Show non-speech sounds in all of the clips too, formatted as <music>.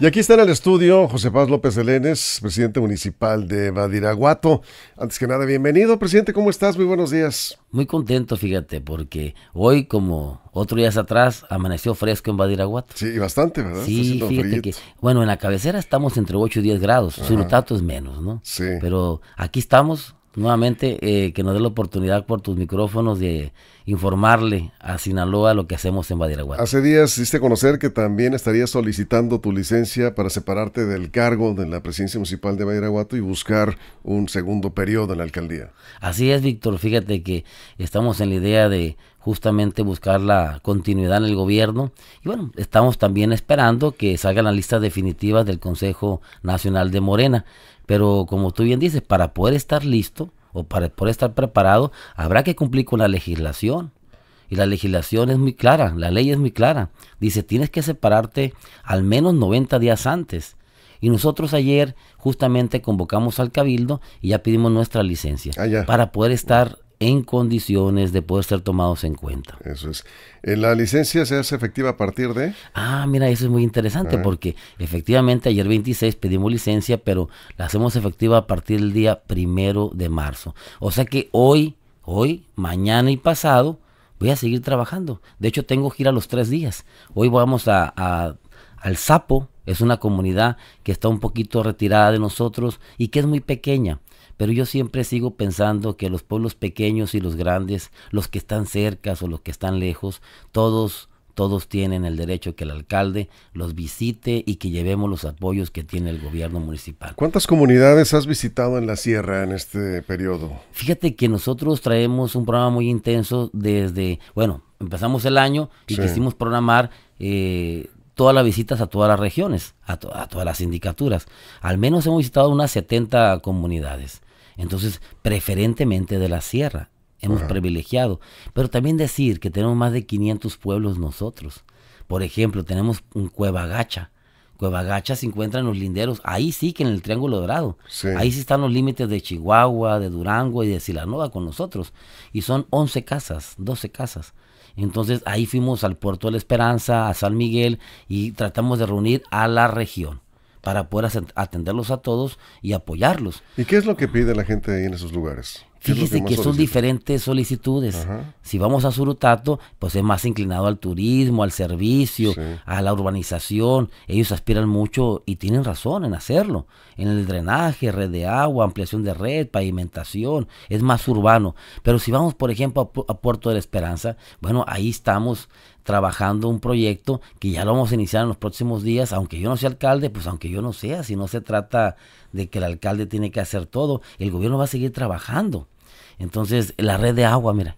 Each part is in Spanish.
Y aquí está en el estudio José Paz López Elenes, presidente municipal de Badiraguato. Antes que nada, bienvenido, presidente, ¿cómo estás? Muy buenos días. Muy contento, fíjate, porque hoy, como otro días atrás, amaneció fresco en Badiraguato. Sí, bastante, ¿verdad? Sí, fíjate que, bueno, en la cabecera estamos entre 8 y 10 grados, Tato es menos, ¿no? Sí. Pero aquí estamos nuevamente eh, que nos dé la oportunidad por tus micrófonos de informarle a Sinaloa lo que hacemos en Badiraguato. Hace días hiciste conocer que también estarías solicitando tu licencia para separarte del cargo de la presidencia municipal de Badiraguato y buscar un segundo periodo en la alcaldía. Así es, Víctor. Fíjate que estamos en la idea de justamente buscar la continuidad en el gobierno. Y bueno, estamos también esperando que salgan las listas definitivas del Consejo Nacional de Morena. Pero como tú bien dices, para poder estar listo o para poder estar preparado, habrá que cumplir con la legislación. Y la legislación es muy clara, la ley es muy clara. Dice, tienes que separarte al menos 90 días antes. Y nosotros ayer justamente convocamos al cabildo y ya pedimos nuestra licencia ah, para poder estar en condiciones de poder ser tomados en cuenta. Eso es. Eh, ¿La licencia se hace efectiva a partir de? Ah, mira, eso es muy interesante porque efectivamente ayer 26 pedimos licencia, pero la hacemos efectiva a partir del día primero de marzo. O sea que hoy, hoy, mañana y pasado voy a seguir trabajando. De hecho, tengo gira los tres días. Hoy vamos a, a al Sapo, es una comunidad que está un poquito retirada de nosotros y que es muy pequeña. Pero yo siempre sigo pensando que los pueblos pequeños y los grandes, los que están cerca o los que están lejos, todos todos tienen el derecho que el alcalde los visite y que llevemos los apoyos que tiene el gobierno municipal. ¿Cuántas comunidades has visitado en la sierra en este periodo? Fíjate que nosotros traemos un programa muy intenso desde, bueno, empezamos el año y quisimos programar eh, todas las visitas a todas las regiones, a, a, todas las sindicaturas. Al menos hemos visitado unas 70 comunidades. Entonces, preferentemente de la sierra. Hemos privilegiado. Pero también decir que tenemos más de 500 pueblos nosotros. Por ejemplo, tenemos un Cueva Gacha se encuentra en los linderos. Ahí sí que en el Triángulo Dorado. Ahí sí están los límites de Chihuahua, de Durango y de Silanova con nosotros. Y son 11 casas, 12 casas. Entonces ahí fuimos al Puerto de la Esperanza, a San Miguel y tratamos de reunir a la región para poder atenderlos a todos y apoyarlos. ¿Y qué es lo que pide la gente ahí en esos lugares? Fíjese que, son diferentes solicitudes. Si vamos a Surutato, pues es más inclinado al turismo, al servicio, a la urbanización. Ellos aspiran mucho y tienen razón en hacerlo. En el drenaje, red de agua, ampliación de red, pavimentación, es más urbano. Pero si vamos, por ejemplo, a Puerto de la Esperanza, bueno, ahí estamos trabajando un proyecto que ya lo vamos a iniciar en los próximos días, aunque yo no sea alcalde, pues aunque yo no sea, si no se trata de que el alcalde tiene que hacer todo, el gobierno va a seguir trabajando. Entonces, la red de agua, mira.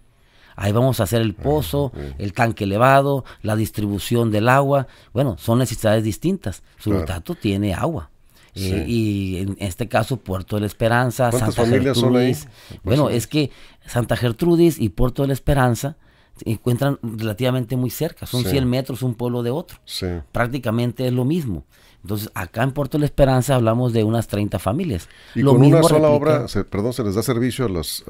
Ahí vamos a hacer el pozo, el tanque elevado, la distribución del agua. Bueno, son necesidades distintas. su tiene agua. Eh, y en este caso Puerto de la Esperanza, Santa Gertrudis. Bueno, pues es que Santa Gertrudis y Puerto de la Esperanza se encuentran relativamente muy cerca, son 100 metros un pueblo de otro. Prácticamente es lo mismo. Entonces, acá en Puerto de la Esperanza hablamos de unas 30 familias. Y lo mismo una sola obra, perdón, se les da servicio a los,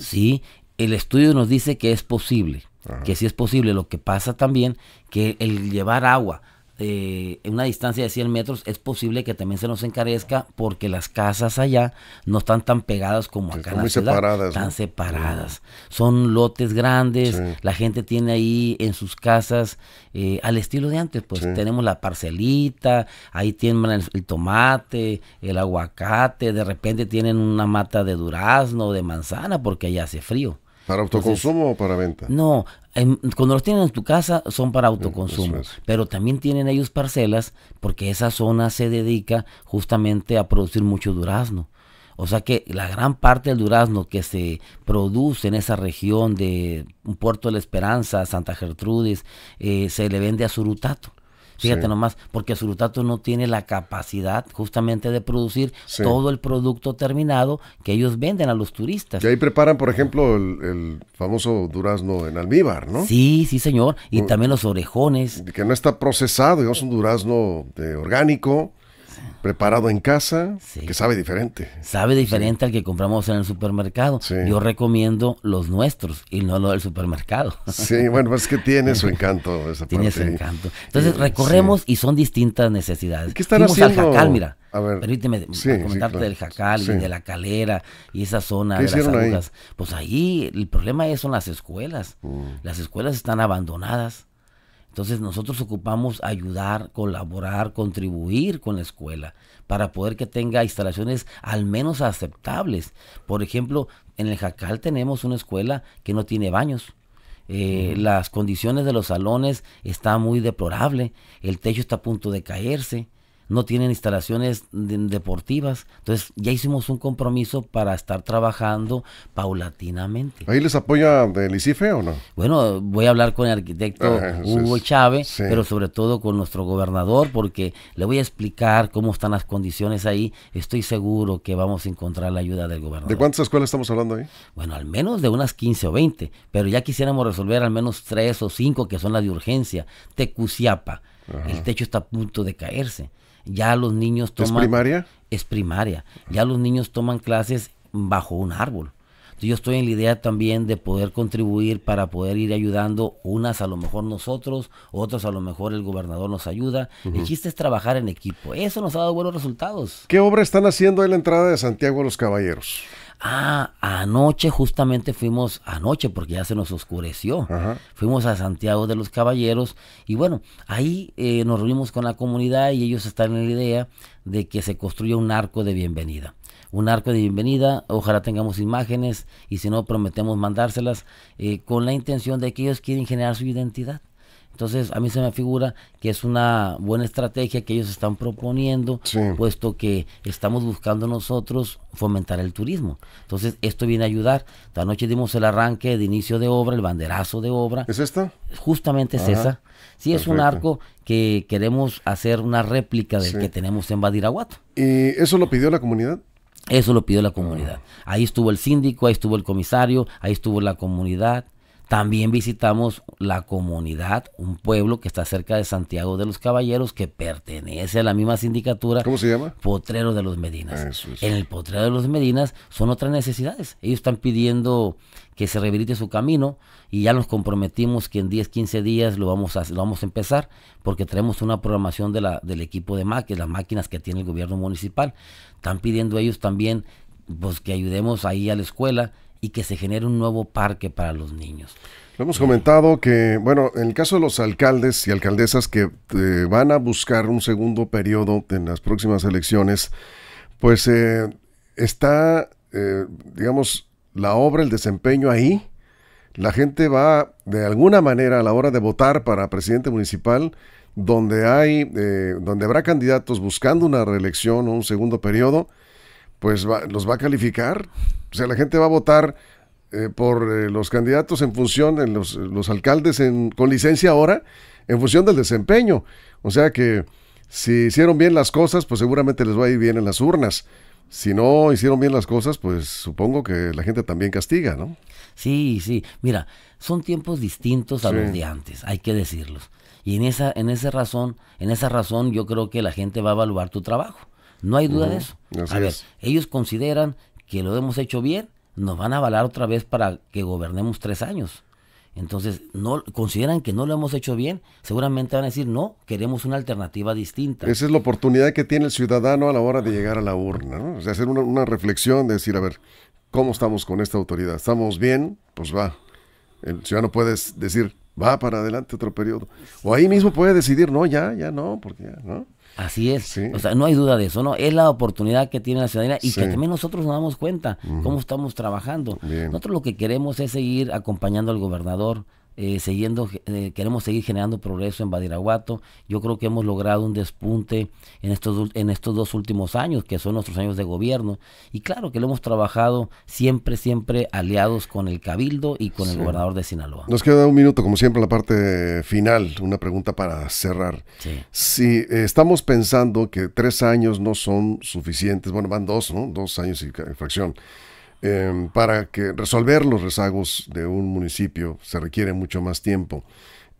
Sí, el estudio nos dice que es posible, que sí es posible. Lo que pasa también que el llevar agua eh, en una distancia de 100 metros, es posible que también se nos encarezca porque las casas allá no están tan pegadas como acá. Están separadas. Están separadas. Son lotes grandes, la gente tiene ahí en sus casas, eh, al estilo de antes, pues tenemos la parcelita, ahí tienen el, tomate, el aguacate, de repente tienen una mata de durazno, de manzana, porque allá hace frío. ¿Para autoconsumo o para venta? No, cuando los tienen en tu casa son para autoconsumo, pero también tienen ellos parcelas porque esa zona se dedica justamente a producir mucho durazno. O sea que la gran parte del durazno que se produce en esa región de Puerto de la Esperanza, Santa Gertrudis, eh, se le vende a Surutato. Fíjate nomás, porque Surutato no tiene la capacidad justamente de producir todo el producto terminado que ellos venden a los turistas. Y ahí preparan, por ejemplo, el, famoso durazno en almíbar, ¿no? Sí, sí, señor. Y también los orejones. Que no está procesado, es un durazno de orgánico preparado en casa, que sabe diferente. Sabe diferente al que compramos en el supermercado. Yo recomiendo los nuestros y no los del supermercado. Sí, bueno, pues es que tiene su encanto <laughs> esa Tiene su encanto. Entonces eh, recorremos y son distintas necesidades. ¿Qué están haciendo? al jacal, mira. A ver, Permíteme comentarte del jacal y de la calera y esa zona de las Pues ahí el problema es, son las escuelas. Mm. Las escuelas están abandonadas entonces nosotros ocupamos ayudar, colaborar, contribuir con la escuela para poder que tenga instalaciones al menos aceptables. Por ejemplo, en el Jacal tenemos una escuela que no tiene baños. Eh, las condiciones de los salones están muy deplorables, el techo está a punto de caerse, no tienen instalaciones deportivas. Entonces ya hicimos un compromiso para estar trabajando paulatinamente. ¿Ahí les apoya del ICIFE o no? Bueno, voy a hablar con el arquitecto ah, Hugo Chávez, pero sobre todo con nuestro gobernador, porque le voy a explicar cómo están las condiciones ahí. Estoy seguro que vamos a encontrar la ayuda del gobernador. ¿De cuántas escuelas estamos hablando ahí? Bueno, al menos de unas 15 o 20, pero ya quisiéramos resolver al menos 3 o 5 que son las de urgencia. Tecuciapa el techo está a punto de caerse. Ya los niños toman... ¿Es primaria? Es primaria. Ya los niños toman clases bajo un árbol. yo estoy en la idea también de poder contribuir para poder ir ayudando, unas a lo mejor nosotros, otras a lo mejor el gobernador nos ayuda. El chiste es trabajar en equipo. Eso nos ha dado buenos resultados. ¿Qué obra están haciendo en la entrada de Santiago a los Caballeros? Ah, anoche justamente fuimos, anoche porque ya se nos oscureció, fuimos a Santiago de los Caballeros y bueno, ahí eh, nos reunimos con la comunidad y ellos están en la idea de que se construya un arco de bienvenida. Un arco de bienvenida, ojalá tengamos imágenes y si no prometemos mandárselas eh, con la intención de que ellos quieren generar su identidad. Entonces, a mí se me figura que es una buena estrategia que ellos están proponiendo, puesto que estamos buscando nosotros fomentar el turismo. Entonces, esto viene a ayudar. Esta noche dimos el arranque de inicio de obra, el banderazo de obra. ¿Es esta? Justamente es esa. Sí, es un arco que queremos hacer una réplica del que tenemos en Badiraguato. ¿Y eso lo pidió la comunidad? Eso lo pidió la comunidad. Ah. Ahí estuvo el síndico, ahí estuvo el comisario, ahí estuvo la comunidad, también visitamos la comunidad, un pueblo que está cerca de Santiago de los Caballeros, que pertenece a la misma sindicatura. ¿Cómo se llama? Potrero de los Medinas. En el Potrero de los Medinas son otras necesidades. Ellos están pidiendo que se rehabilite su camino y ya nos comprometimos que en 10, 15 días lo vamos a, vamos a empezar porque tenemos una programación de la, del equipo de máquinas, las máquinas que tiene el gobierno municipal. Están pidiendo ellos también pues, que ayudemos ahí a la escuela y que se genere un nuevo parque para los niños. Lo hemos comentado que, bueno, en el caso de los alcaldes y alcaldesas que eh, van a buscar un segundo periodo en las próximas elecciones, pues eh, está, eh, digamos, la obra, el desempeño ahí. La gente va de alguna manera a la hora de votar para presidente municipal, donde hay, donde habrá candidatos buscando una reelección o un segundo periodo, pues los va a calificar. O sea, la gente va a votar eh, por eh, los candidatos en función, en los, alcaldes en, con licencia ahora, en función del desempeño. O sea que si hicieron bien las cosas, pues seguramente les va a ir bien en las urnas. Si no hicieron bien las cosas, pues supongo que la gente también castiga, ¿no? Sí, sí. Mira, son tiempos distintos a los de antes, hay que decirlos. Y en esa, en esa razón, en esa razón yo creo que la gente va a evaluar tu trabajo. No hay duda de eso. a ver, ellos consideran que lo hemos hecho bien, nos van a avalar otra vez para que gobernemos tres años. Entonces, no consideran que no lo hemos hecho bien, seguramente van a decir, no, queremos una alternativa distinta. Esa es la oportunidad que tiene el ciudadano a la hora de llegar a la urna, ¿no? O sea, hacer una, reflexión, de decir, a ver, ¿cómo estamos con esta autoridad? ¿Estamos bien? Pues va. El ciudadano puede decir, va para adelante otro periodo. O ahí mismo puede decidir, no, ya, ya no, porque ya, ¿no? Así es. no hay duda de eso, ¿no? Es la oportunidad que tiene la ciudadanía y que también nosotros nos damos cuenta cómo estamos trabajando. Nosotros lo que queremos es seguir acompañando al gobernador, eh, siguiendo, eh, queremos seguir generando progreso en Badiraguato. Yo creo que hemos logrado un despunte en estos, en estos dos últimos años, que son nuestros años de gobierno. Y claro que lo hemos trabajado siempre, siempre aliados con el Cabildo y con el gobernador de Sinaloa. Nos queda un minuto, como siempre, la parte final. Una pregunta para cerrar. Si eh, estamos pensando que tres años no son suficientes, bueno, van dos, ¿no? Dos años y fracción Em, para que resolver los rezagos de un municipio se requiere mucho más tiempo.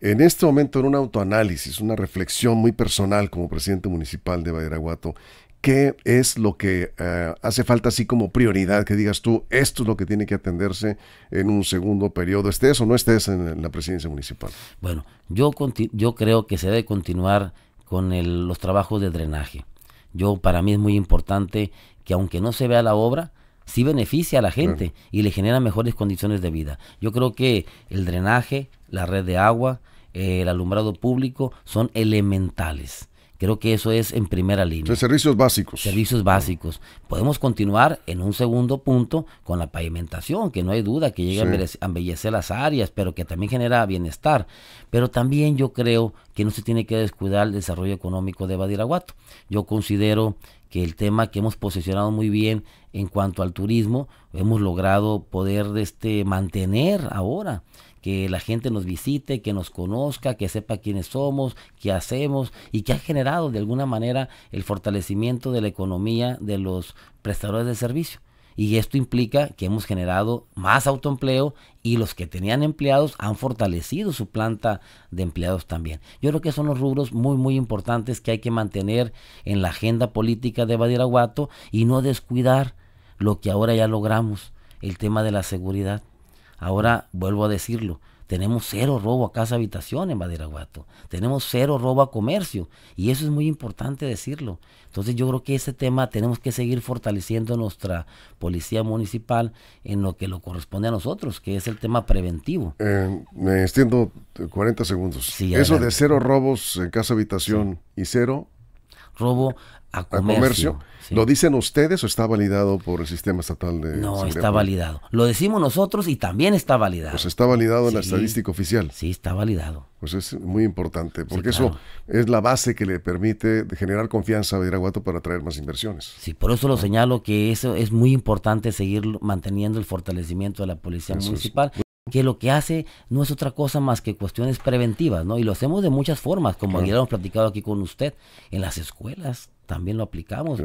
En este momento, en un autoanálisis, una reflexión muy personal como presidente municipal de Badiraguato, ¿qué es lo que eh, hace falta así como prioridad? Que digas tú, esto es lo que tiene que atenderse en un segundo periodo, estés o no estés en la presidencia municipal. Bueno, yo, yo creo que se debe continuar con los trabajos de drenaje. Yo, para mí es muy importante que aunque no se vea la obra, sí beneficia a la gente y le genera mejores condiciones de vida. Yo creo que el drenaje, la red de agua, eh, el alumbrado público son elementales. Creo que eso es en primera línea. servicios básicos. Servicios básicos. Podemos continuar en un segundo punto con la pavimentación, que no hay duda que llega a embellecer las áreas, pero que también genera bienestar. Pero también yo creo que no se tiene que descuidar el desarrollo económico de Badiraguato. Yo considero que el tema que hemos posicionado muy bien en cuanto al turismo, hemos logrado poder este, mantener ahora que la gente nos visite, que nos conozca, que sepa quiénes somos, qué hacemos y que ha generado de alguna manera el fortalecimiento de la economía de los prestadores de servicio. Y esto implica que hemos generado más autoempleo y los que tenían empleados han fortalecido su planta de empleados también. Yo creo que son los rubros muy, muy importantes que hay que mantener en la agenda política de Badiraguato y no descuidar lo que ahora ya logramos, el tema de la seguridad. Ahora vuelvo a decirlo, tenemos cero robo a casa habitación en Badiraguato, tenemos cero robo a comercio y eso es muy importante decirlo. Entonces yo creo que ese tema tenemos que seguir fortaleciendo nuestra policía municipal en lo que lo corresponde a nosotros, que es el tema preventivo. Eh, me extiendo 40 segundos. eso de cero robos en casa habitación y cero robo a comercio. ¿Lo dicen ustedes o está validado por el sistema estatal de No, está validado. Lo decimos nosotros y también está validado. Pues está validado en la estadística oficial. Sí, está validado. Pues es muy importante, porque eso es la base que le permite generar confianza a Viraguato para atraer más inversiones. Sí, por eso lo señalo que eso es muy importante seguir manteniendo el fortalecimiento de la policía municipal. que lo que hace no es otra cosa más que cuestiones preventivas, ¿no? Y lo hacemos de muchas formas, como ya hemos platicado aquí con usted, en las escuelas, también lo aplicamos.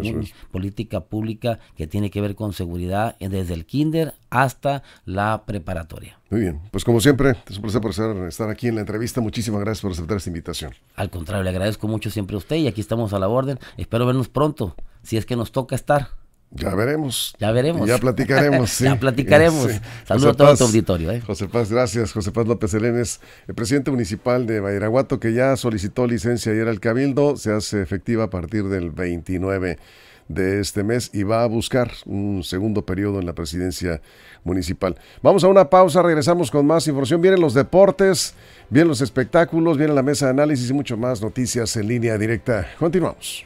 Política pública que tiene que ver con seguridad eh, desde el kinder hasta la preparatoria. Muy bien, pues como siempre, es un placer por estar aquí en la entrevista. Muchísimas gracias por aceptar esta invitación. Al contrario, le agradezco mucho siempre a usted y aquí estamos a la orden. Espero vernos pronto, si es que nos toca estar. Ya veremos. Ya veremos. Ya platicaremos. <laughs> ya platicaremos. Saludos a todo tu auditorio. ¿eh? José Paz, gracias. José Paz López Elenes, el presidente municipal de Vallaraguato, que ya solicitó licencia ayer al Cabildo, se hace efectiva a partir del 29 de este mes y va a buscar un segundo periodo en la presidencia municipal. Vamos a una pausa, regresamos con más información. Vienen los deportes, vienen los espectáculos, viene la mesa de análisis y mucho más noticias en línea directa. Continuamos.